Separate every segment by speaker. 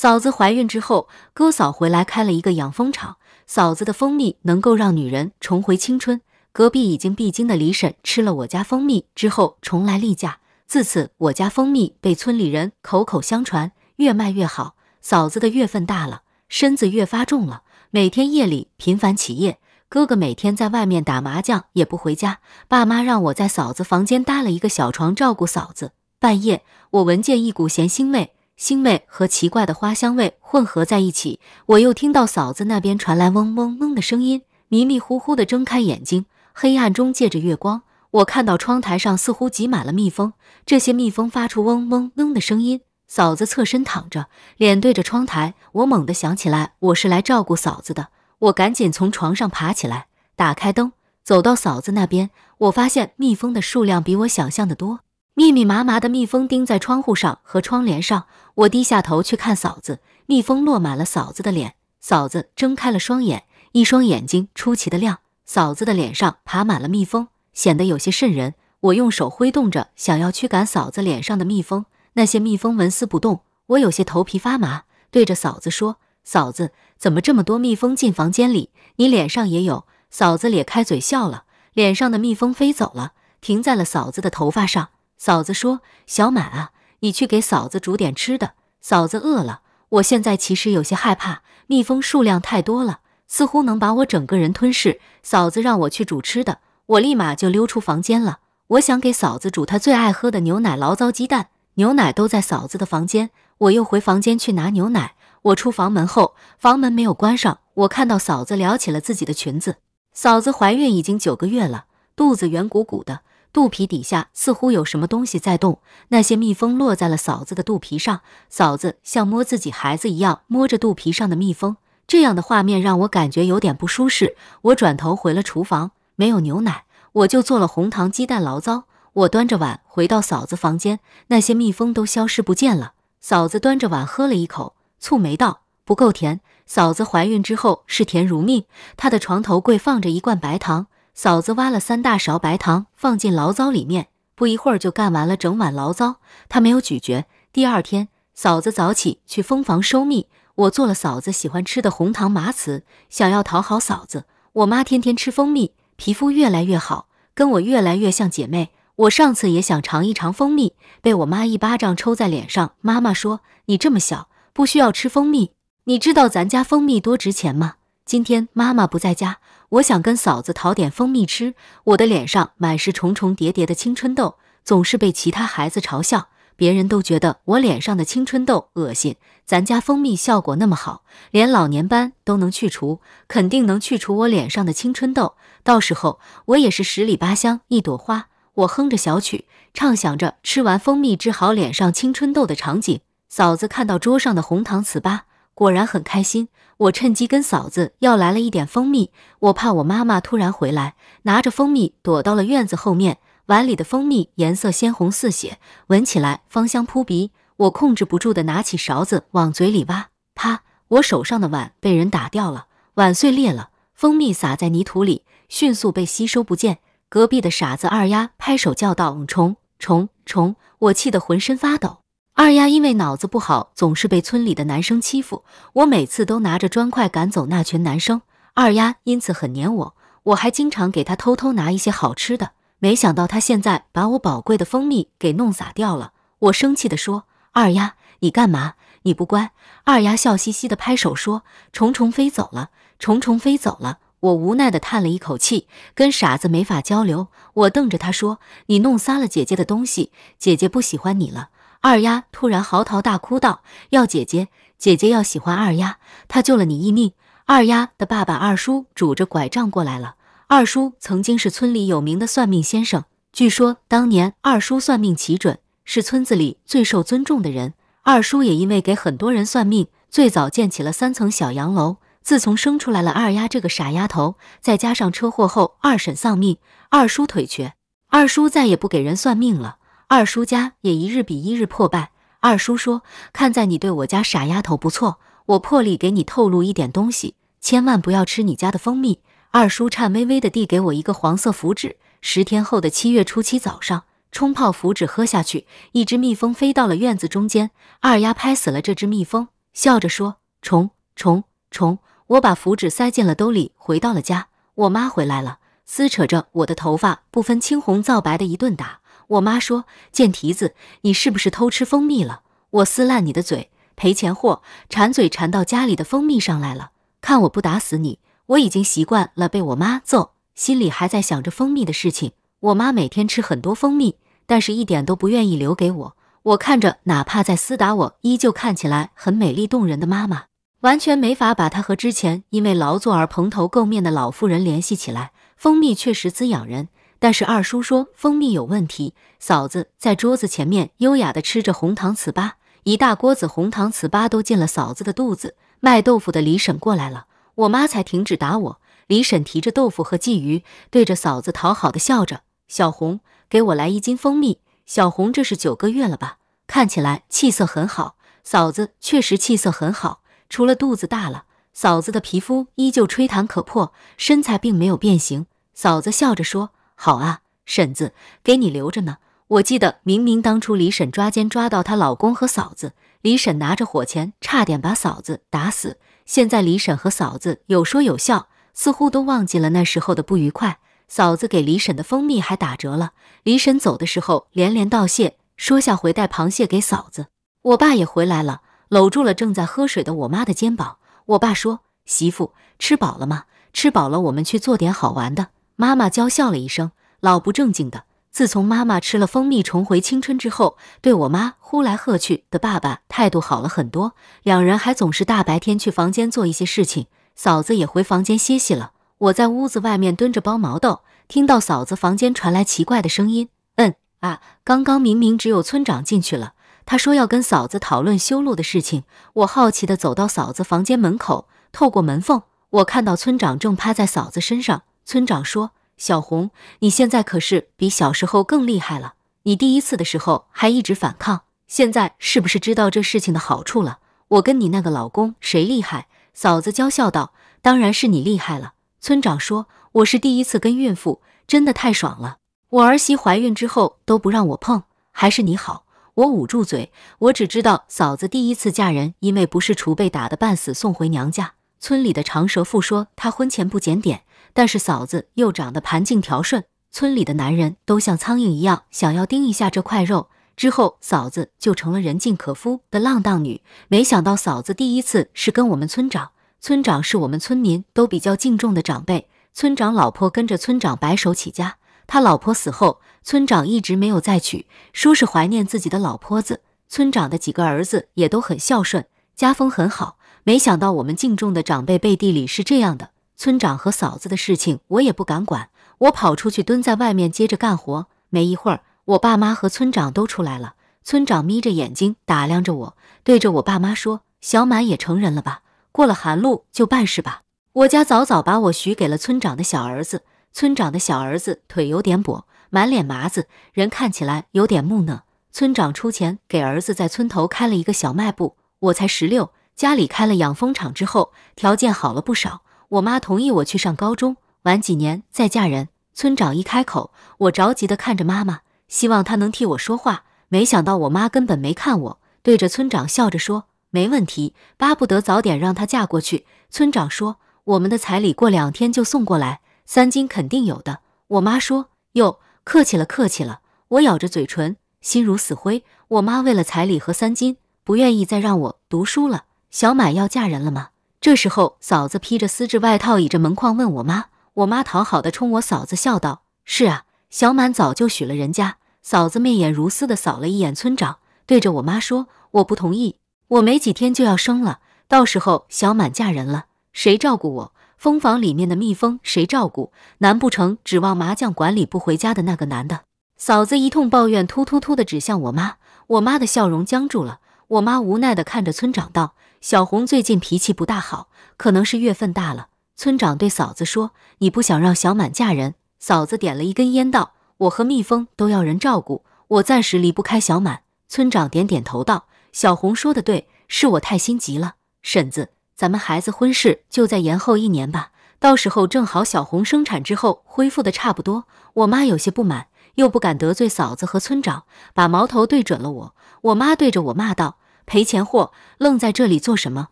Speaker 1: 嫂子怀孕之后，哥嫂回来开了一个养蜂场。嫂子的蜂蜜能够让女人重回青春。隔壁已经闭经的李婶吃了我家蜂蜜之后重来例假。自此，我家蜂蜜被村里人口口相传，越卖越好。嫂子的月份大了，身子越发重了，每天夜里频繁起夜。哥哥每天在外面打麻将也不回家。爸妈让我在嫂子房间搭了一个小床照顾嫂子。半夜，我闻见一股咸腥味。星妹和奇怪的花香味混合在一起，我又听到嫂子那边传来嗡嗡嗡的声音。迷迷糊糊地睁开眼睛，黑暗中借着月光，我看到窗台上似乎挤满了蜜蜂。这些蜜蜂发出嗡嗡嗡的声音。嫂子侧身躺着，脸对着窗台。我猛地想起来，我是来照顾嫂子的。我赶紧从床上爬起来，打开灯，走到嫂子那边。我发现蜜蜂的数量比我想象的多。密密麻麻的蜜蜂钉在窗户上和窗帘上，我低下头去看嫂子，蜜蜂落满了嫂子的脸。嫂子睁开了双眼，一双眼睛出奇的亮。嫂子的脸上爬满了蜜蜂，显得有些瘆人。我用手挥动着，想要驱赶嫂子脸上的蜜蜂，那些蜜蜂纹丝不动。我有些头皮发麻，对着嫂子说：“嫂子，怎么这么多蜜蜂进房间里？你脸上也有。”嫂子咧开嘴笑了，脸上的蜜蜂飞走了，停在了嫂子的头发上。嫂子说：“小满啊，你去给嫂子煮点吃的，嫂子饿了。”我现在其实有些害怕，蜜蜂数量太多了，似乎能把我整个人吞噬。嫂子让我去煮吃的，我立马就溜出房间了。我想给嫂子煮她最爱喝的牛奶醪糟鸡蛋，牛奶都在嫂子的房间。我又回房间去拿牛奶。我出房门后，房门没有关上，我看到嫂子撩起了自己的裙子。嫂子怀孕已经九个月了，肚子圆鼓鼓的。肚皮底下似乎有什么东西在动，那些蜜蜂落在了嫂子的肚皮上，嫂子像摸自己孩子一样摸着肚皮上的蜜蜂。这样的画面让我感觉有点不舒适，我转头回了厨房，没有牛奶，我就做了红糖鸡蛋醪糟。我端着碗回到嫂子房间，那些蜜蜂都消失不见了。嫂子端着碗喝了一口，蹙眉道：“不够甜。”嫂子怀孕之后视甜如命，她的床头柜放着一罐白糖。嫂子挖了三大勺白糖，放进醪糟里面，不一会儿就干完了整碗醪糟。她没有咀嚼。第二天，嫂子早起去蜂房收蜜。我做了嫂子喜欢吃的红糖麻糍，想要讨好嫂子。我妈天天吃蜂蜜，皮肤越来越好，跟我越来越像姐妹。我上次也想尝一尝蜂蜜，被我妈一巴掌抽在脸上。妈妈说：“你这么小，不需要吃蜂蜜。你知道咱家蜂蜜多值钱吗？”今天妈妈不在家。我想跟嫂子讨点蜂蜜吃。我的脸上满是重重叠叠的青春痘，总是被其他孩子嘲笑。别人都觉得我脸上的青春痘恶心。咱家蜂蜜效果那么好，连老年斑都能去除，肯定能去除我脸上的青春痘。到时候我也是十里八乡一朵花。我哼着小曲，畅想着吃完蜂蜜治好脸上青春痘的场景。嫂子看到桌上的红糖糍粑。果然很开心，我趁机跟嫂子要来了一点蜂蜜。我怕我妈妈突然回来，拿着蜂蜜躲到了院子后面。碗里的蜂蜜颜色鲜红似血，闻起来芳香扑鼻。我控制不住的拿起勺子往嘴里挖，啪！我手上的碗被人打掉了，碗碎裂了，蜂蜜洒在泥土里，迅速被吸收不见。隔壁的傻子二丫拍手叫道：“虫虫虫！”我气得浑身发抖。二丫因为脑子不好，总是被村里的男生欺负。我每次都拿着砖块赶走那群男生，二丫因此很黏我。我还经常给她偷偷拿一些好吃的。没想到她现在把我宝贵的蜂蜜给弄洒掉了。我生气地说：“二丫，你干嘛？你不乖。”二丫笑嘻嘻地拍手说：“虫虫飞走了，虫虫飞走了。”我无奈地叹了一口气，跟傻子没法交流。我瞪着她说：“你弄撒了姐姐的东西，姐姐不喜欢你了。”二丫突然嚎啕大哭道：“要姐姐，姐姐要喜欢二丫，她救了你一命。”二丫的爸爸二叔拄着拐杖过来了。二叔曾经是村里有名的算命先生，据说当年二叔算命奇准，是村子里最受尊重的人。二叔也因为给很多人算命，最早建起了三层小洋楼。自从生出来了二丫这个傻丫头，再加上车祸后二婶丧命，二叔腿瘸，二叔再也不给人算命了。二叔家也一日比一日破败。二叔说：“看在你对我家傻丫头不错，我破例给你透露一点东西，千万不要吃你家的蜂蜜。”二叔颤巍巍地递给我一个黄色符纸。十天后的七月初七早上，冲泡符纸喝下去，一只蜜蜂飞到了院子中间。二丫拍死了这只蜜蜂，笑着说：“虫虫虫！”我把符纸塞进了兜里，回到了家。我妈回来了，撕扯着我的头发，不分青红皂白的一顿打。我妈说：“贱蹄子，你是不是偷吃蜂蜜了？我撕烂你的嘴，赔钱货！馋嘴馋到家里的蜂蜜上来了，看我不打死你！”我已经习惯了被我妈揍，心里还在想着蜂蜜的事情。我妈每天吃很多蜂蜜，但是一点都不愿意留给我。我看着，哪怕在厮打我，依旧看起来很美丽动人的妈妈，完全没法把她和之前因为劳作而蓬头垢面的老妇人联系起来。蜂蜜确实滋养人。但是二叔说蜂蜜有问题。嫂子在桌子前面优雅的吃着红糖糍粑，一大锅子红糖糍粑都进了嫂子的肚子。卖豆腐的李婶过来了，我妈才停止打我。李婶提着豆腐和鲫鱼，对着嫂子讨好的笑着：“小红，给我来一斤蜂蜜。”小红这是九个月了吧？看起来气色很好。嫂子确实气色很好，除了肚子大了，嫂子的皮肤依旧吹弹可破，身材并没有变形。嫂子笑着说。好啊，婶子，给你留着呢。我记得明明当初李婶抓奸抓到她老公和嫂子，李婶拿着火钳差点把嫂子打死。现在李婶和嫂子有说有笑，似乎都忘记了那时候的不愉快。嫂子给李婶的蜂蜜还打折了。李婶走的时候连连道谢，说下回带螃蟹给嫂子。我爸也回来了，搂住了正在喝水的我妈的肩膀。我爸说：“媳妇，吃饱了吗？吃饱了，我们去做点好玩的。”妈妈娇笑了一声，老不正经的。自从妈妈吃了蜂蜜重回青春之后，对我妈呼来喝去的爸爸态度好了很多。两人还总是大白天去房间做一些事情。嫂子也回房间歇息了。我在屋子外面蹲着剥毛豆，听到嫂子房间传来奇怪的声音。嗯啊，刚刚明明只有村长进去了，他说要跟嫂子讨论修路的事情。我好奇的走到嫂子房间门口，透过门缝，我看到村长正趴在嫂子身上。村长说：“小红，你现在可是比小时候更厉害了。你第一次的时候还一直反抗，现在是不是知道这事情的好处了？我跟你那个老公谁厉害？”嫂子娇笑道：“当然是你厉害了。”村长说：“我是第一次跟孕妇，真的太爽了。我儿媳怀孕之后都不让我碰，还是你好。”我捂住嘴，我只知道嫂子第一次嫁人，因为不是厨被打得半死，送回娘家。村里的长舌妇说她婚前不检点。但是嫂子又长得盘净条顺，村里的男人都像苍蝇一样想要叮一下这块肉。之后嫂子就成了人尽可夫的浪荡女。没想到嫂子第一次是跟我们村长，村长是我们村民都比较敬重的长辈。村长老婆跟着村长白手起家，他老婆死后，村长一直没有再娶，说是怀念自己的老婆子。村长的几个儿子也都很孝顺，家风很好。没想到我们敬重的长辈背地里是这样的。村长和嫂子的事情我也不敢管，我跑出去蹲在外面接着干活。没一会儿，我爸妈和村长都出来了。村长眯着眼睛打量着我，对着我爸妈说：“小满也成人了吧？过了寒露就办事吧。”我家早早把我许给了村长的小儿子。村长的小儿子腿有点跛，满脸麻子，人看起来有点木讷。村长出钱给儿子在村头开了一个小卖部。我才十六，家里开了养蜂场之后，条件好了不少。我妈同意我去上高中，晚几年再嫁人。村长一开口，我着急的看着妈妈，希望她能替我说话。没想到我妈根本没看我，对着村长笑着说：“没问题，巴不得早点让她嫁过去。”村长说：“我们的彩礼过两天就送过来，三金肯定有的。”我妈说：“哟，客气了，客气了。”我咬着嘴唇，心如死灰。我妈为了彩礼和三金，不愿意再让我读书了。小满要嫁人了吗？这时候，嫂子披着丝质外套倚着门框问我妈，我妈讨好的冲我嫂子笑道：“是啊，小满早就许了人家。”嫂子媚眼如丝的扫了一眼村长，对着我妈说：“我不同意，我没几天就要生了，到时候小满嫁人了，谁照顾我？蜂房里面的蜜蜂谁照顾？难不成指望麻将馆里不回家的那个男的？”嫂子一通抱怨，突突突的指向我妈，我妈的笑容僵住了。我妈无奈的看着村长道。小红最近脾气不大好，可能是月份大了。村长对嫂子说：“你不想让小满嫁人？”嫂子点了一根烟，道：“我和蜜蜂都要人照顾，我暂时离不开小满。”村长点点头，道：“小红说的对，是我太心急了。婶子，咱们孩子婚事就在延后一年吧，到时候正好小红生产之后恢复的差不多。”我妈有些不满，又不敢得罪嫂子和村长，把矛头对准了我。我妈对着我骂道。赔钱货，愣在这里做什么？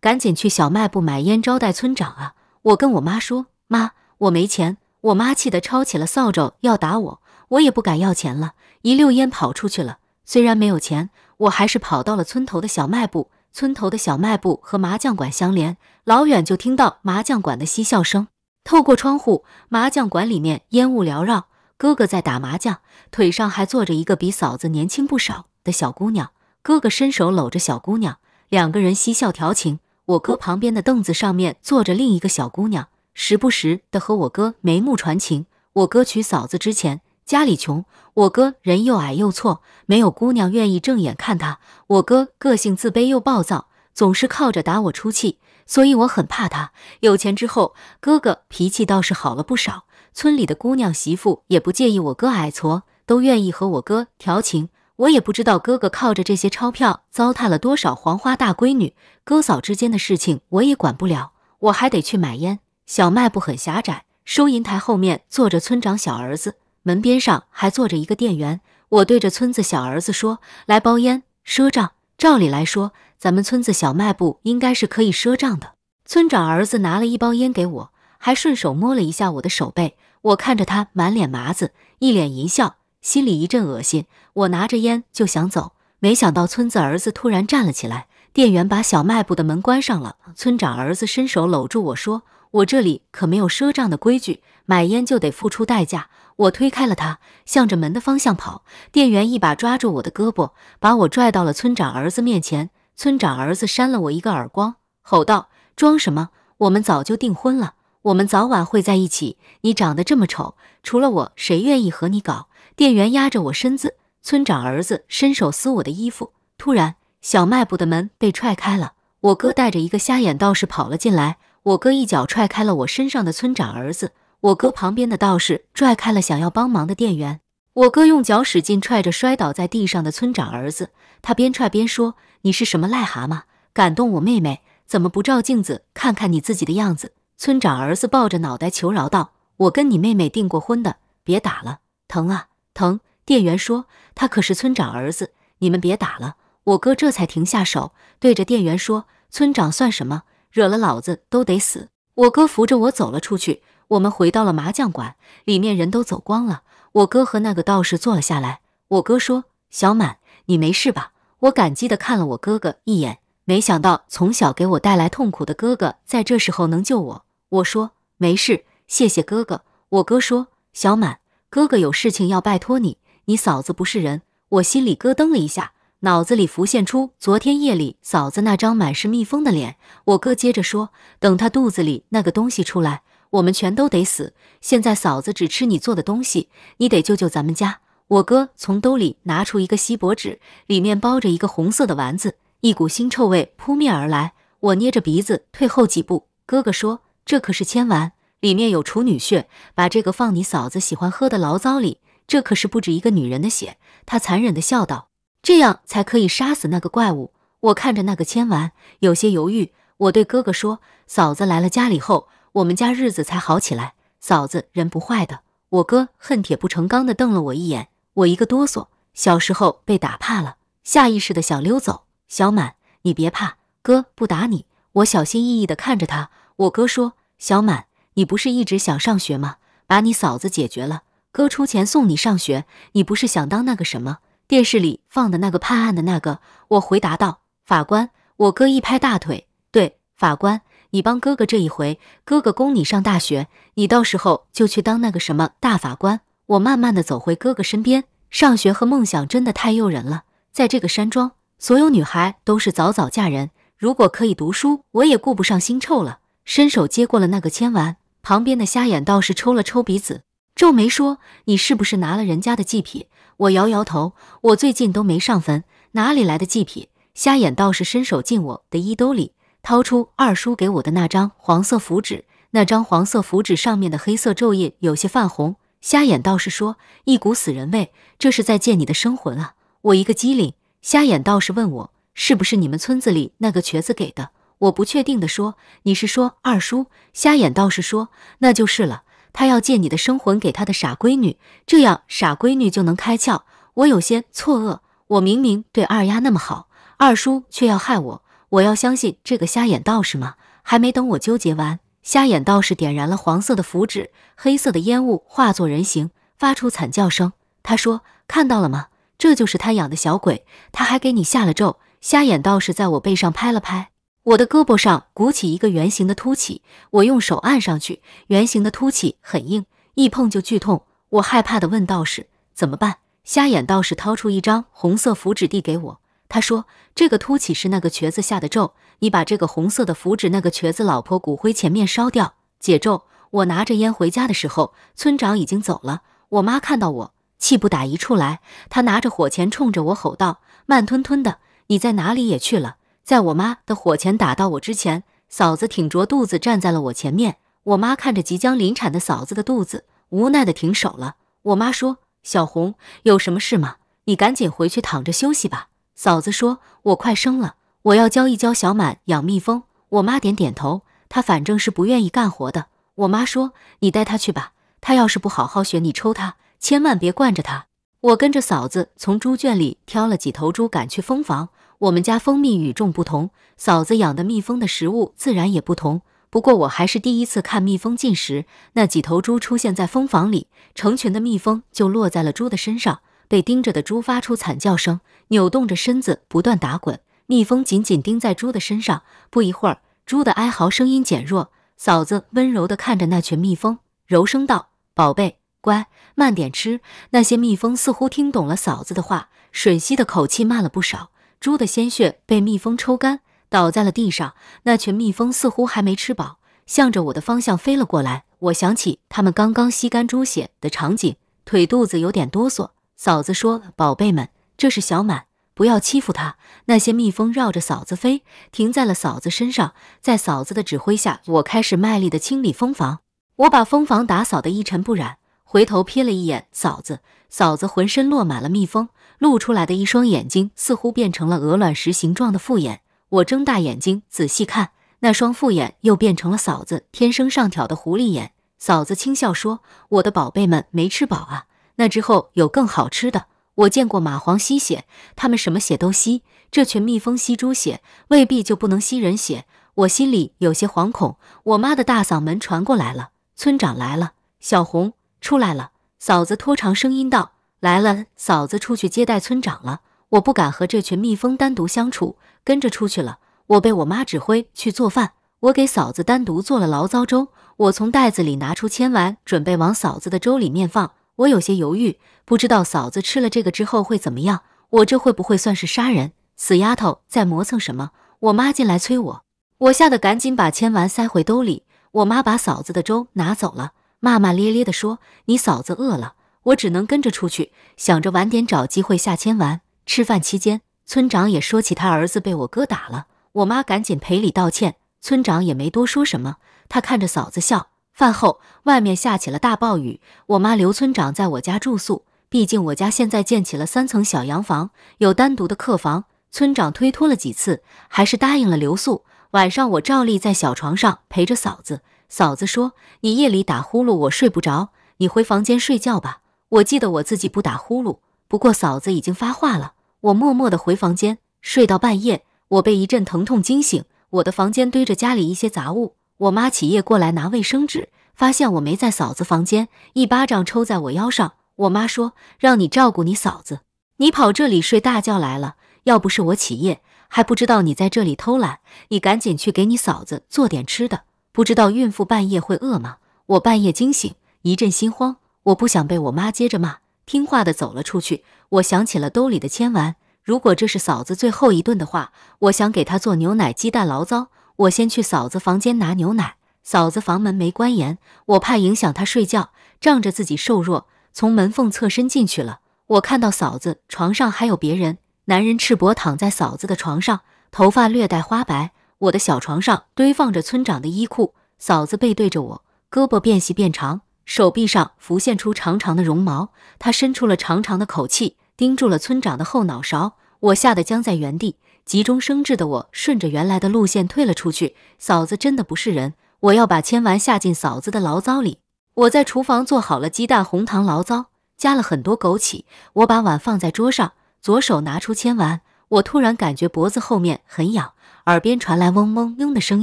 Speaker 1: 赶紧去小卖部买烟招待村长啊！我跟我妈说：“妈，我没钱。”我妈气得抄起了扫帚要打我，我也不敢要钱了，一溜烟跑出去了。虽然没有钱，我还是跑到了村头的小卖部。村头的小卖部和麻将馆相连，老远就听到麻将馆的嬉笑声。透过窗户，麻将馆里面烟雾缭绕，哥哥在打麻将，腿上还坐着一个比嫂子年轻不少的小姑娘。哥哥伸手搂着小姑娘，两个人嬉笑调情。我哥旁边的凳子上面坐着另一个小姑娘，时不时的和我哥眉目传情。我哥娶嫂子之前，家里穷，我哥人又矮又矬，没有姑娘愿意正眼看他。我哥个性自卑又暴躁，总是靠着打我出气，所以我很怕他。有钱之后，哥哥脾气倒是好了不少，村里的姑娘媳妇也不介意我哥矮矬，都愿意和我哥调情。我也不知道哥哥靠着这些钞票糟蹋了多少黄花大闺女。哥嫂之间的事情我也管不了，我还得去买烟。小卖部很狭窄，收银台后面坐着村长小儿子，门边上还坐着一个店员。我对着村子小儿子说：“来包烟，赊账。”照理来说，咱们村子小卖部应该是可以赊账的。村长儿子拿了一包烟给我，还顺手摸了一下我的手背。我看着他满脸麻子，一脸淫笑。心里一阵恶心，我拿着烟就想走，没想到村子儿子突然站了起来。店员把小卖部的门关上了。村长儿子伸手搂住我说：“我这里可没有赊账的规矩，买烟就得付出代价。”我推开了他，向着门的方向跑。店员一把抓住我的胳膊，把我拽到了村长儿子面前。村长儿子扇了我一个耳光，吼道：“装什么？我们早就订婚了，我们早晚会在一起。你长得这么丑，除了我谁愿意和你搞？”店员压着我身子，村长儿子伸手撕我的衣服。突然，小卖部的门被踹开了，我哥带着一个瞎眼道士跑了进来。我哥一脚踹开了我身上的村长儿子，我哥旁边的道士拽开了想要帮忙的店员。我哥用脚使劲踹着摔倒在地上的村长儿子，他边踹边说：“你是什么癞蛤蟆，敢动我妹妹？怎么不照镜子看看你自己的样子？”村长儿子抱着脑袋求饶道：“我跟你妹妹订过婚的，别打了，疼啊！”疼！店员说：“他可是村长儿子，你们别打了。”我哥这才停下手，对着店员说：“村长算什么？惹了老子都得死！”我哥扶着我走了出去。我们回到了麻将馆，里面人都走光了。我哥和那个道士坐了下来。我哥说：“小满，你没事吧？”我感激地看了我哥哥一眼。没想到从小给我带来痛苦的哥哥，在这时候能救我。我说：“没事，谢谢哥哥。”我哥说：“小满。”哥哥有事情要拜托你，你嫂子不是人，我心里咯噔了一下，脑子里浮现出昨天夜里嫂子那张满是蜜蜂的脸。我哥接着说：“等他肚子里那个东西出来，我们全都得死。现在嫂子只吃你做的东西，你得救救咱们家。”我哥从兜里拿出一个锡箔纸，里面包着一个红色的丸子，一股腥臭味扑面而来，我捏着鼻子退后几步。哥哥说：“这可是千丸。”里面有处女血，把这个放你嫂子喜欢喝的醪糟里，这可是不止一个女人的血。他残忍的笑道：“这样才可以杀死那个怪物。”我看着那个签完，有些犹豫。我对哥哥说：“嫂子来了家里后，我们家日子才好起来。嫂子人不坏的。”我哥恨铁不成钢的瞪了我一眼，我一个哆嗦，小时候被打怕了，下意识的想溜走。小满，你别怕，哥不打你。我小心翼翼的看着他。我哥说：“小满。”你不是一直想上学吗？把你嫂子解决了，哥出钱送你上学。你不是想当那个什么？电视里放的那个判案的那个？我回答道：“法官。”我哥一拍大腿：“对，法官，你帮哥哥这一回，哥哥供你上大学，你到时候就去当那个什么大法官。”我慢慢的走回哥哥身边。上学和梦想真的太诱人了。在这个山庄，所有女孩都是早早嫁人。如果可以读书，我也顾不上腥臭了。伸手接过了那个签完。旁边的瞎眼道士抽了抽鼻子，皱眉说：“你是不是拿了人家的祭品？”我摇摇头：“我最近都没上坟，哪里来的祭品？”瞎眼道士伸手进我的衣兜里，掏出二叔给我的那张黄色符纸。那张黄色符纸上面的黑色咒印有些泛红。瞎眼道士说：“一股死人味，这是在借你的生魂啊！”我一个机灵，瞎眼道士问我：“是不是你们村子里那个瘸子给的？”我不确定地说：“你是说二叔？”瞎眼道士说：“那就是了。他要借你的生魂给他的傻闺女，这样傻闺女就能开窍。”我有些错愕。我明明对二丫那么好，二叔却要害我。我要相信这个瞎眼道士吗？还没等我纠结完，瞎眼道士点燃了黄色的符纸，黑色的烟雾化作人形，发出惨叫声。他说：“看到了吗？这就是他养的小鬼。他还给你下了咒。”瞎眼道士在我背上拍了拍。我的胳膊上鼓起一个圆形的凸起，我用手按上去，圆形的凸起很硬，一碰就剧痛。我害怕地问道士：“怎么办？”瞎眼道士掏出一张红色符纸递给我，他说：“这个凸起是那个瘸子下的咒，你把这个红色的符纸那个瘸子老婆骨灰前面烧掉，解咒。”我拿着烟回家的时候，村长已经走了。我妈看到我，气不打一处来，她拿着火钳冲着我吼道：“慢吞吞的，你在哪里也去了？”在我妈的火钳打到我之前，嫂子挺着肚子站在了我前面。我妈看着即将临产的嫂子的肚子，无奈的停手了。我妈说：“小红，有什么事吗？你赶紧回去躺着休息吧。”嫂子说：“我快生了，我要教一教小满养蜜蜂。”我妈点点头，她反正是不愿意干活的。我妈说：“你带她去吧，她要是不好好学，你抽她，千万别惯着她。”我跟着嫂子从猪圈里挑了几头猪赶去蜂房。我们家蜂蜜与众不同，嫂子养的蜜蜂的食物自然也不同。不过我还是第一次看蜜蜂进食。那几头猪出现在蜂房里，成群的蜜蜂就落在了猪的身上，被盯着的猪发出惨叫声，扭动着身子，不断打滚。蜜蜂紧紧盯在猪的身上，不一会儿，猪的哀嚎声音减弱。嫂子温柔地看着那群蜜蜂，柔声道：“宝贝，乖，慢点吃。”那些蜜蜂似乎听懂了嫂子的话，吮吸的口气慢了不少。猪的鲜血被蜜蜂抽干，倒在了地上。那群蜜蜂似乎还没吃饱，向着我的方向飞了过来。我想起他们刚刚吸干猪血的场景，腿肚子有点哆嗦。嫂子说：“宝贝们，这是小满，不要欺负他。”那些蜜蜂绕着嫂子飞，停在了嫂子身上。在嫂子的指挥下，我开始卖力地清理蜂房。我把蜂房打扫得一尘不染。回头瞥了一眼嫂子，嫂子浑身落满了蜜蜂。露出来的一双眼睛似乎变成了鹅卵石形状的复眼，我睁大眼睛仔细看，那双复眼又变成了嫂子天生上挑的狐狸眼。嫂子轻笑说：“我的宝贝们没吃饱啊，那之后有更好吃的。”我见过蚂蟥吸血，它们什么血都吸，这群蜜蜂吸猪血，未必就不能吸人血。我心里有些惶恐。我妈的大嗓门传过来了：“村长来了，小红出来了。”嫂子拖长声音道。来了，嫂子出去接待村长了。我不敢和这群蜜蜂单独相处，跟着出去了。我被我妈指挥去做饭，我给嫂子单独做了醪糟粥。我从袋子里拿出铅丸，准备往嫂子的粥里面放。我有些犹豫，不知道嫂子吃了这个之后会怎么样。我这会不会算是杀人？死丫头，在磨蹭什么？我妈进来催我，我吓得赶紧把铅丸塞回兜里。我妈把嫂子的粥拿走了，骂骂咧咧的说：“你嫂子饿了。”我只能跟着出去，想着晚点找机会下签完。吃饭期间，村长也说起他儿子被我哥打了，我妈赶紧赔礼道歉，村长也没多说什么。他看着嫂子笑。饭后，外面下起了大暴雨，我妈刘村长在我家住宿，毕竟我家现在建起了三层小洋房，有单独的客房。村长推脱了几次，还是答应了留宿。晚上，我照例在小床上陪着嫂子。嫂子说：“你夜里打呼噜，我睡不着，你回房间睡觉吧。”我记得我自己不打呼噜，不过嫂子已经发话了。我默默地回房间睡到半夜，我被一阵疼痛惊醒。我的房间堆着家里一些杂物。我妈起夜过来拿卫生纸，发现我没在嫂子房间，一巴掌抽在我腰上。我妈说：“让你照顾你嫂子，你跑这里睡大觉来了。要不是我起夜，还不知道你在这里偷懒。你赶紧去给你嫂子做点吃的。不知道孕妇半夜会饿吗？”我半夜惊醒，一阵心慌。我不想被我妈接着骂，听话的走了出去。我想起了兜里的铅丸，如果这是嫂子最后一顿的话，我想给她做牛奶鸡蛋醪糟。我先去嫂子房间拿牛奶，嫂子房门没关严，我怕影响她睡觉，仗着自己瘦弱，从门缝侧身进去了。我看到嫂子床上还有别人，男人赤膊躺在嫂子的床上，头发略带花白。我的小床上堆放着村长的衣裤，嫂子背对着我，胳膊变细变长。手臂上浮现出长长的绒毛，他伸出了长长的口气，盯住了村长的后脑勺。我吓得僵在原地，急中生智的我顺着原来的路线退了出去。嫂子真的不是人，我要把千完下进嫂子的牢骚里。我在厨房做好了鸡蛋红糖醪糟，加了很多枸杞。我把碗放在桌上，左手拿出千完，我突然感觉脖子后面很痒，耳边传来嗡嗡嗡的声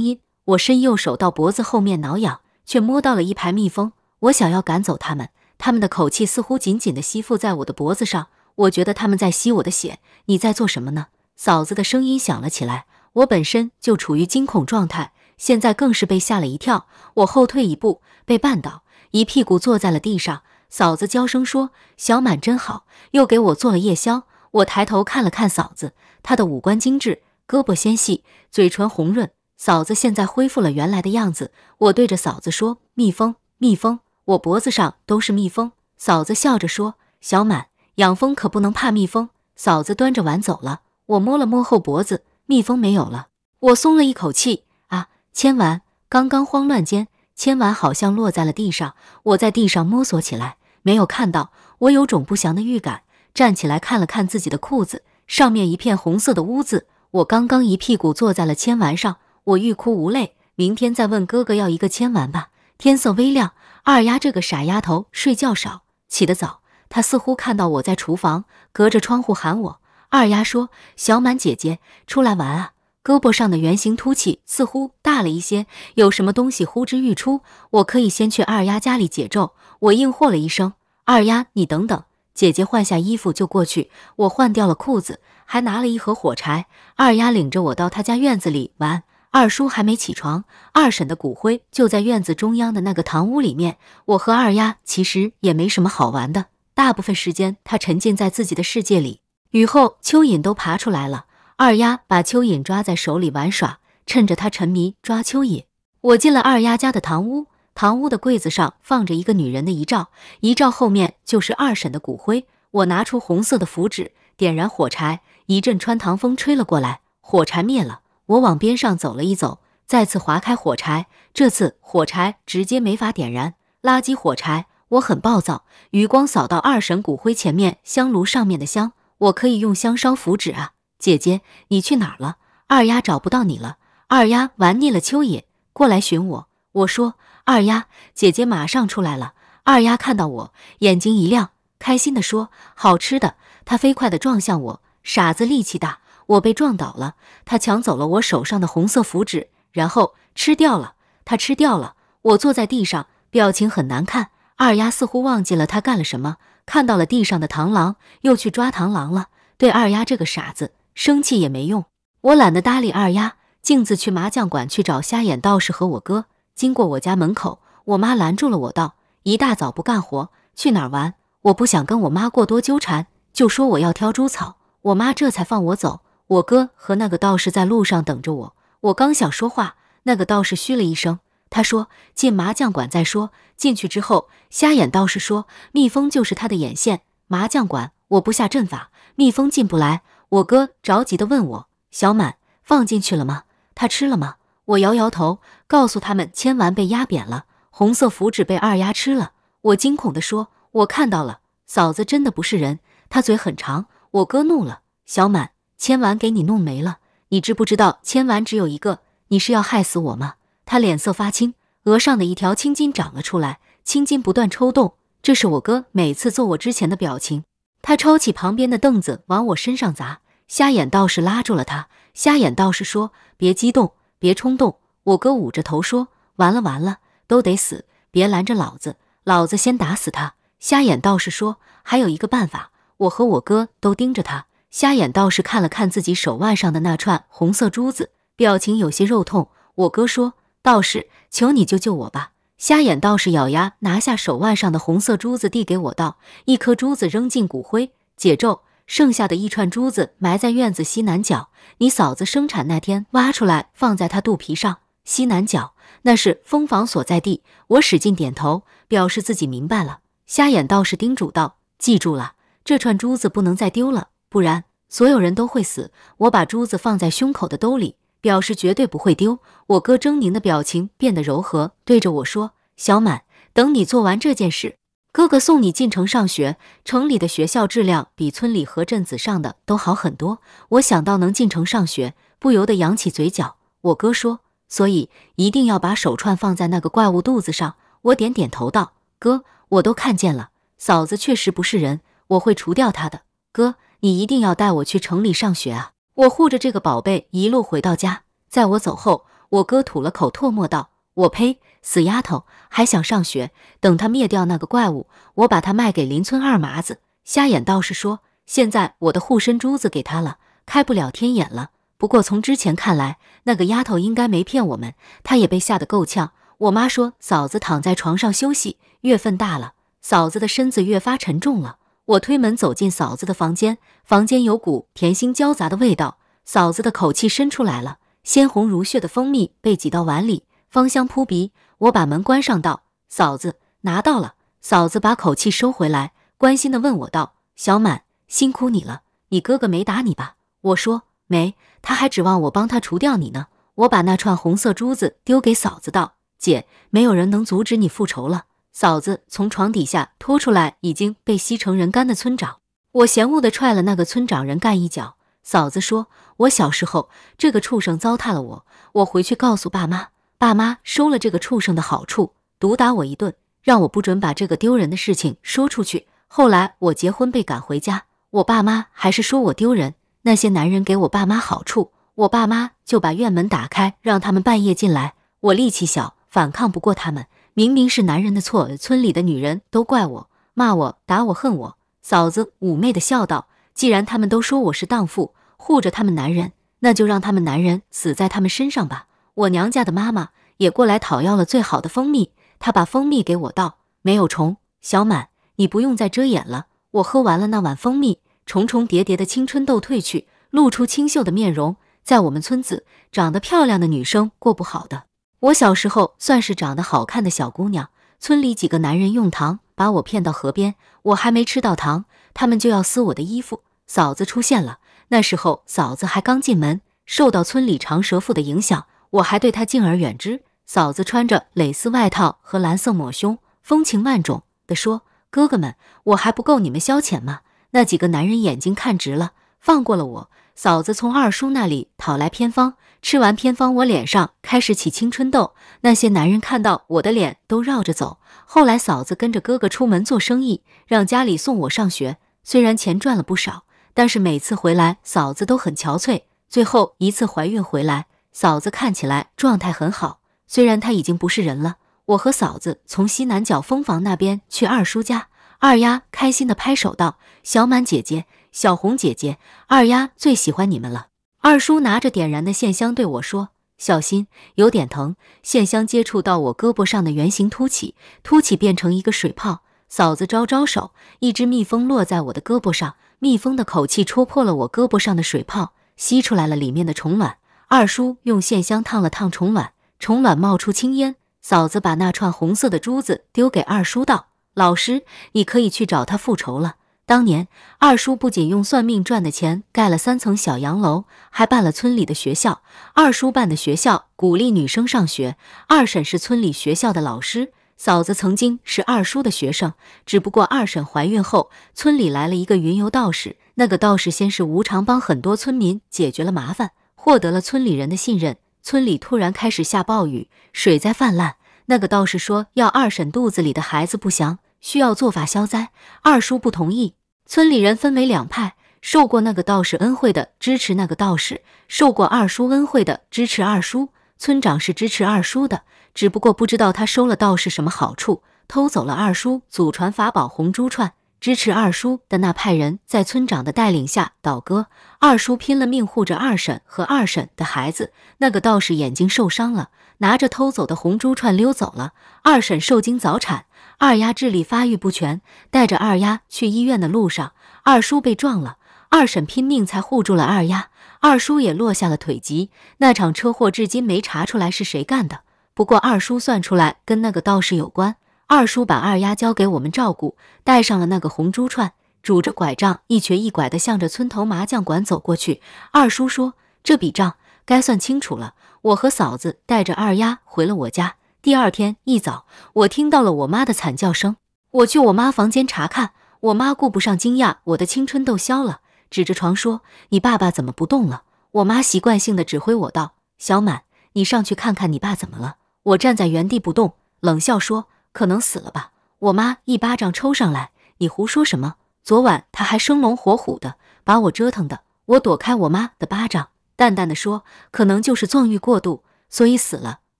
Speaker 1: 音。我伸右手到脖子后面挠痒，却摸到了一排蜜蜂。我想要赶走他们，他们的口气似乎紧紧的吸附在我的脖子上，我觉得他们在吸我的血。你在做什么呢？嫂子的声音响了起来。我本身就处于惊恐状态，现在更是被吓了一跳。我后退一步，被绊倒，一屁股坐在了地上。嫂子娇声说：“小满真好，又给我做了夜宵。”我抬头看了看嫂子，她的五官精致，胳膊纤细，嘴唇红润。嫂子现在恢复了原来的样子。我对着嫂子说：“蜜蜂，蜜蜂。”我脖子上都是蜜蜂，嫂子笑着说：“小满养蜂可不能怕蜜蜂。”嫂子端着碗走了。我摸了摸后脖子，蜜蜂没有了，我松了一口气。啊，签完，刚刚慌乱间，签完好像落在了地上。我在地上摸索起来，没有看到。我有种不祥的预感。站起来看了看自己的裤子，上面一片红色的污渍。我刚刚一屁股坐在了签完上，我欲哭无泪。明天再问哥哥要一个签完吧。天色微亮。二丫这个傻丫头，睡觉少，起得早。她似乎看到我在厨房，隔着窗户喊我。二丫说：“小满姐姐，出来玩啊！”胳膊上的圆形凸起似乎大了一些，有什么东西呼之欲出。我可以先去二丫家里解咒。我应和了一声：“二丫，你等等。”姐姐换下衣服就过去。我换掉了裤子，还拿了一盒火柴。二丫领着我到她家院子里玩。二叔还没起床，二婶的骨灰就在院子中央的那个堂屋里面。我和二丫其实也没什么好玩的，大部分时间她沉浸在自己的世界里。雨后蚯蚓都爬出来了，二丫把蚯蚓抓在手里玩耍，趁着她沉迷抓蚯蚓。我进了二丫家的堂屋，堂屋的柜子上放着一个女人的遗照，遗照后面就是二婶的骨灰。我拿出红色的符纸，点燃火柴，一阵穿堂风吹了过来，火柴灭了。我往边上走了一走，再次划开火柴，这次火柴直接没法点燃。垃圾火柴，我很暴躁。余光扫到二婶骨灰前面香炉上面的香，我可以用香烧符纸啊。姐姐，你去哪儿了？二丫找不到你了。二丫玩腻了蚯蚓，过来寻我。我说：“二丫，姐姐马上出来了。”二丫看到我，眼睛一亮，开心地说：“好吃的！”她飞快地撞向我，傻子力气大。我被撞倒了，他抢走了我手上的红色符纸，然后吃掉了。他吃掉了。我坐在地上，表情很难看。二丫似乎忘记了他干了什么，看到了地上的螳螂，又去抓螳螂了。对二丫这个傻子，生气也没用。我懒得搭理二丫，径自去麻将馆去找瞎眼道士和我哥。经过我家门口，我妈拦住了我，道：“一大早不干活，去哪儿玩？”我不想跟我妈过多纠缠，就说我要挑猪草。我妈这才放我走。我哥和那个道士在路上等着我，我刚想说话，那个道士嘘了一声，他说：“进麻将馆再说。”进去之后，瞎眼道士说：“蜜蜂就是他的眼线。”麻将馆我不下阵法，蜜蜂进不来。我哥着急的问我：“小满，放进去了吗？他吃了吗？”我摇摇头，告诉他们：“千完被压扁了，红色符纸被二丫吃了。”我惊恐地说：“我看到了，嫂子真的不是人，她嘴很长。”我哥怒了：“小满。”签完给你弄没了，你知不知道签完只有一个？你是要害死我吗？他脸色发青，额上的一条青筋长了出来，青筋不断抽动。这是我哥每次揍我之前的表情。他抄起旁边的凳子往我身上砸，瞎眼道士拉住了他。瞎眼道士说：“别激动，别冲动。”我哥捂着头说：“完了完了，都得死，别拦着老子，老子先打死他。”瞎眼道士说：“还有一个办法，我和我哥都盯着他。”瞎眼道士看了看自己手腕上的那串红色珠子，表情有些肉痛。我哥说：“道士，求你救救我吧！”瞎眼道士咬牙拿下手腕上的红色珠子，递给我道：“一颗珠子扔进骨灰，解咒；剩下的一串珠子埋在院子西南角。你嫂子生产那天挖出来，放在她肚皮上。西南角，那是蜂房所在地。”我使劲点头，表示自己明白了。瞎眼道士叮嘱道：“记住了，这串珠子不能再丢了。”不然所有人都会死。我把珠子放在胸口的兜里，表示绝对不会丢。我哥狰狞的表情变得柔和，对着我说：“小满，等你做完这件事，哥哥送你进城上学。城里的学校质量比村里和镇子上的都好很多。”我想到能进城上学，不由得扬起嘴角。我哥说：“所以一定要把手串放在那个怪物肚子上。”我点点头道：“哥，我都看见了，嫂子确实不是人，我会除掉她的。”哥。你一定要带我去城里上学啊！我护着这个宝贝一路回到家。在我走后，我哥吐了口唾沫道：“我呸！死丫头还想上学！等他灭掉那个怪物，我把他卖给邻村二麻子。”瞎眼道士说：“现在我的护身珠子给他了，开不了天眼了。不过从之前看来，那个丫头应该没骗我们，她也被吓得够呛。”我妈说：“嫂子躺在床上休息，月份大了，嫂子的身子越发沉重了。”我推门走进嫂子的房间，房间有股甜腥交杂的味道。嫂子的口气伸出来了，鲜红如血的蜂蜜被挤到碗里，芳香扑鼻。我把门关上，道：“嫂子，拿到了。”嫂子把口气收回来，关心地问我道：“小满，辛苦你了，你哥哥没打你吧？”我说：“没，他还指望我帮他除掉你呢。”我把那串红色珠子丢给嫂子，道：“姐，没有人能阻止你复仇了。”嫂子从床底下拖出来已经被吸成人干的村长，我嫌恶地踹了那个村长人干一脚。嫂子说：“我小时候这个畜生糟蹋了我，我回去告诉爸妈，爸妈收了这个畜生的好处，毒打我一顿，让我不准把这个丢人的事情说出去。后来我结婚被赶回家，我爸妈还是说我丢人。那些男人给我爸妈好处，我爸妈就把院门打开，让他们半夜进来。我力气小，反抗不过他们。”明明是男人的错，村里的女人都怪我、骂我、打我、恨我。嫂子妩媚的笑道：“既然他们都说我是荡妇，护着他们男人，那就让他们男人死在他们身上吧。”我娘家的妈妈也过来讨要了最好的蜂蜜，她把蜂蜜给我倒，没有虫。小满，你不用再遮掩了。我喝完了那碗蜂蜜，重重叠叠的青春痘褪去，露出清秀的面容。在我们村子，长得漂亮的女生过不好的。我小时候算是长得好看的小姑娘，村里几个男人用糖把我骗到河边，我还没吃到糖，他们就要撕我的衣服。嫂子出现了，那时候嫂子还刚进门，受到村里长舌妇的影响，我还对她敬而远之。嫂子穿着蕾丝外套和蓝色抹胸，风情万种地说：“哥哥们，我还不够你们消遣吗？”那几个男人眼睛看直了，放过了我。嫂子从二叔那里讨来偏方。吃完偏方，我脸上开始起青春痘，那些男人看到我的脸都绕着走。后来嫂子跟着哥哥出门做生意，让家里送我上学。虽然钱赚了不少，但是每次回来，嫂子都很憔悴。最后一次怀孕回来，嫂子看起来状态很好，虽然她已经不是人了。我和嫂子从西南角蜂房那边去二叔家，二丫开心的拍手道：“小满姐姐，小红姐姐，二丫最喜欢你们了。”二叔拿着点燃的线香对我说：“小心，有点疼。”线香接触到我胳膊上的圆形凸起，凸起变成一个水泡。嫂子招招手，一只蜜蜂落在我的胳膊上，蜜蜂的口气戳破了我胳膊上的水泡，吸出来了里面的虫卵。二叔用线香烫了烫虫卵，虫卵冒出青烟。嫂子把那串红色的珠子丢给二叔，道：“老师，你可以去找他复仇了。”当年，二叔不仅用算命赚的钱盖了三层小洋楼，还办了村里的学校。二叔办的学校鼓励女生上学。二婶是村里学校的老师，嫂子曾经是二叔的学生。只不过二婶怀孕后，村里来了一个云游道士。那个道士先是无偿帮很多村民解决了麻烦，获得了村里人的信任。村里突然开始下暴雨，水灾泛滥。那个道士说要二婶肚子里的孩子不祥，需要做法消灾。二叔不同意。村里人分为两派，受过那个道士恩惠的支持那个道士，受过二叔恩惠的支持二叔。村长是支持二叔的，只不过不知道他收了道士什么好处，偷走了二叔祖传法宝红珠串。支持二叔的那派人在村长的带领下倒戈，二叔拼了命护着二婶和二婶的孩子。那个道士眼睛受伤了，拿着偷走的红珠串溜走了。二婶受惊早产。二丫智力发育不全，带着二丫去医院的路上，二叔被撞了，二婶拼命才护住了二丫，二叔也落下了腿疾。那场车祸至今没查出来是谁干的，不过二叔算出来跟那个道士有关。二叔把二丫交给我们照顾，带上了那个红珠串，拄着拐杖一瘸一拐地向着村头麻将馆走过去。二叔说这笔账该算清楚了。我和嫂子带着二丫回了我家。第二天一早，我听到了我妈的惨叫声。我去我妈房间查看，我妈顾不上惊讶，我的青春痘消了，指着床说：“你爸爸怎么不动了？”我妈习惯性的指挥我道：“小满，你上去看看你爸怎么了。”我站在原地不动，冷笑说：“可能死了吧。”我妈一巴掌抽上来：“你胡说什么？昨晚他还生龙活虎的，把我折腾的。”我躲开我妈的巴掌，淡淡的说：“可能就是纵欲过度，所以死了。”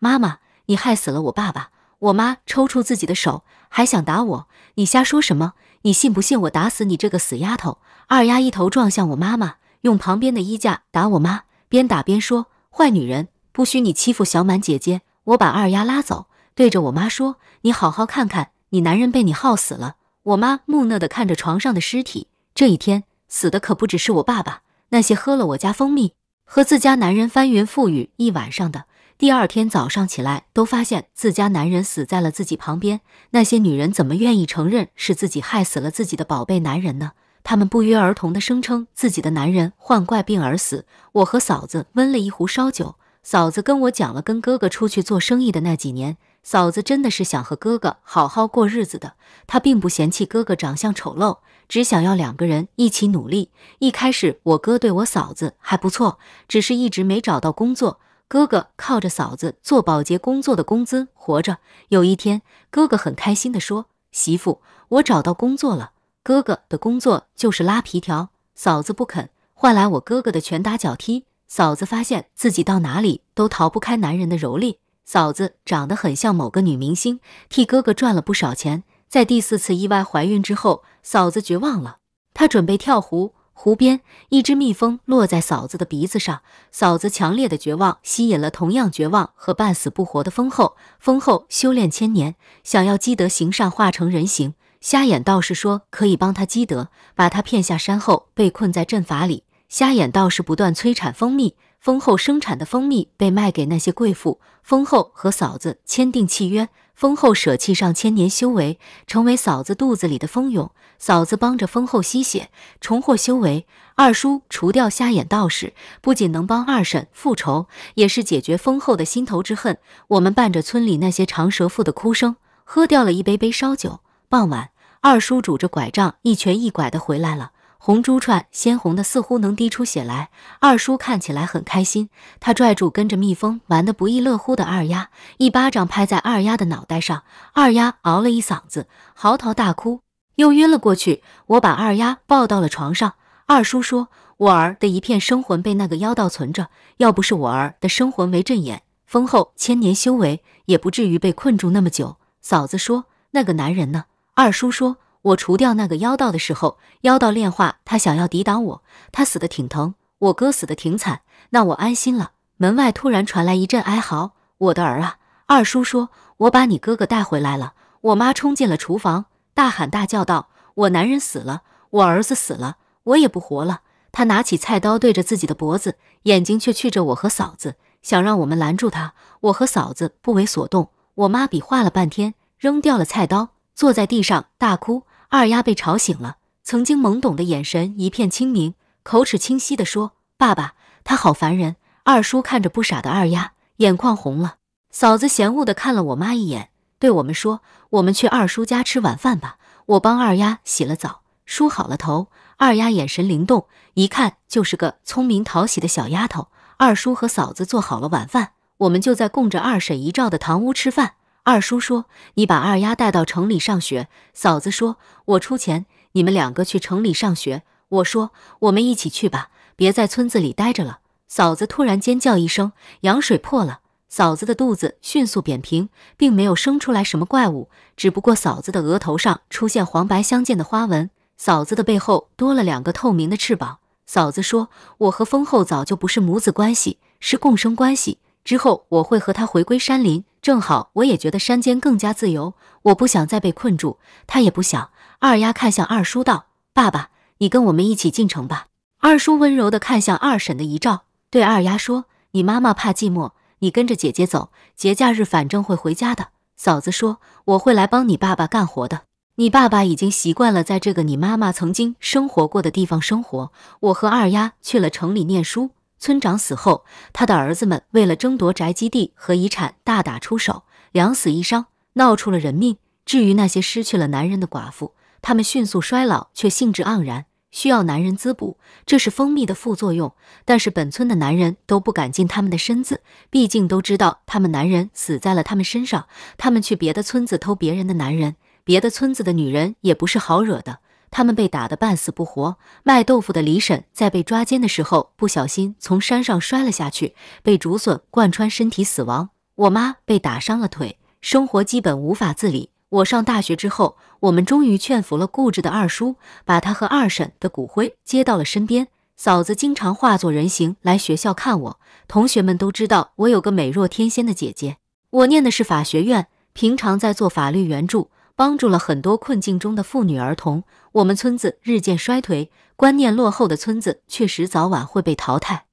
Speaker 1: 妈妈。你害死了我爸爸！我妈抽出自己的手，还想打我。你瞎说什么？你信不信我打死你这个死丫头？二丫一头撞向我妈妈，用旁边的衣架打我妈，边打边说：“坏女人，不许你欺负小满姐姐！”我把二丫拉走，对着我妈说：“你好好看看，你男人被你耗死了。”我妈木讷地看着床上的尸体。这一天死的可不只是我爸爸，那些喝了我家蜂蜜和自家男人翻云覆雨一晚上的。第二天早上起来，都发现自家男人死在了自己旁边。那些女人怎么愿意承认是自己害死了自己的宝贝男人呢？她们不约而同的声称自己的男人患怪病而死。我和嫂子温了一壶烧酒，嫂子跟我讲了跟哥哥出去做生意的那几年。嫂子真的是想和哥哥好好过日子的，她并不嫌弃哥哥长相丑陋，只想要两个人一起努力。一开始我哥对我嫂子还不错，只是一直没找到工作。哥哥靠着嫂子做保洁工作的工资活着。有一天，哥哥很开心地说：“媳妇，我找到工作了。”哥哥的工作就是拉皮条，嫂子不肯，换来我哥哥的拳打脚踢。嫂子发现自己到哪里都逃不开男人的蹂躏。嫂子长得很像某个女明星，替哥哥赚了不少钱。在第四次意外怀孕之后，嫂子绝望了，她准备跳湖。湖边，一只蜜蜂落在嫂子的鼻子上。嫂子强烈的绝望吸引了同样绝望和半死不活的蜂后。蜂后修炼千年，想要积德行善，化成人形。瞎眼道士说可以帮他积德，把他骗下山后，被困在阵法里。瞎眼道士不断催产蜂蜜，蜂后生产的蜂蜜被卖给那些贵妇。蜂后和嫂子签订契约。封后舍弃上千年修为，成为嫂子肚子里的蜂蛹。嫂子帮着封后吸血，重获修为。二叔除掉瞎眼道士，不仅能帮二婶复仇，也是解决封后的心头之恨。我们伴着村里那些长舌妇的哭声，喝掉了一杯杯烧酒。傍晚，二叔拄着拐杖，一瘸一拐的回来了。红珠串鲜红的，似乎能滴出血来。二叔看起来很开心，他拽住跟着蜜蜂玩的不亦乐乎的二丫，一巴掌拍在二丫的脑袋上。二丫嗷了一嗓子，嚎啕大哭，又晕了过去。我把二丫抱到了床上。二叔说：“我儿的一片生魂被那个妖道存着，要不是我儿的生魂为阵眼，封后千年修为也不至于被困住那么久。”嫂子说：“那个男人呢？”二叔说。我除掉那个妖道的时候，妖道炼化他，想要抵挡我，他死的挺疼，我哥死的挺惨，那我安心了。门外突然传来一阵哀嚎，我的儿啊！二叔说：“我把你哥哥带回来了。”我妈冲进了厨房，大喊大叫道：“我男人死了，我儿子死了，我也不活了！”她拿起菜刀对着自己的脖子，眼睛却去着我和嫂子，想让我们拦住她。我和嫂子不为所动。我妈比划了半天，扔掉了菜刀，坐在地上大哭。二丫被吵醒了，曾经懵懂的眼神一片清明，口齿清晰地说：“爸爸，他好烦人。”二叔看着不傻的二丫，眼眶红了。嫂子嫌恶地看了我妈一眼，对我们说：“我们去二叔家吃晚饭吧。”我帮二丫洗了澡，梳好了头。二丫眼神灵动，一看就是个聪明讨喜的小丫头。二叔和嫂子做好了晚饭，我们就在供着二婶遗照的堂屋吃饭。二叔说：“你把二丫带到城里上学。”嫂子说：“我出钱，你们两个去城里上学。”我说：“我们一起去吧，别在村子里待着了。”嫂子突然尖叫一声，羊水破了。嫂子的肚子迅速扁平，并没有生出来什么怪物，只不过嫂子的额头上出现黄白相间的花纹，嫂子的背后多了两个透明的翅膀。嫂子说：“我和风后早就不是母子关系，是共生关系。之后我会和她回归山林。”正好，我也觉得山间更加自由。我不想再被困住。他也不想。二丫看向二叔，道：“爸爸，你跟我们一起进城吧。”二叔温柔地看向二婶的遗照，对二丫说：“你妈妈怕寂寞，你跟着姐姐走。节假日反正会回家的。”嫂子说：“我会来帮你爸爸干活的。你爸爸已经习惯了在这个你妈妈曾经生活过的地方生活。我和二丫去了城里念书。”村长死后，他的儿子们为了争夺宅基地和遗产大打出手，两死一伤，闹出了人命。至于那些失去了男人的寡妇，她们迅速衰老却兴致盎然，需要男人滋补，这是蜂蜜的副作用。但是本村的男人都不敢进他们的身子，毕竟都知道他们男人死在了他们身上。他们去别的村子偷别人的男人，别的村子的女人也不是好惹的。他们被打得半死不活。卖豆腐的李婶在被抓奸的时候，不小心从山上摔了下去，被竹笋贯穿身体死亡。我妈被打伤了腿，生活基本无法自理。我上大学之后，我们终于劝服了固执的二叔，把他和二婶的骨灰接到了身边。嫂子经常化作人形来学校看我。同学们都知道我有个美若天仙的姐姐。我念的是法学院，平常在做法律援助，帮助了很多困境中的妇女儿童。我们村子日渐衰颓，观念落后的村子确实早晚会被淘汰。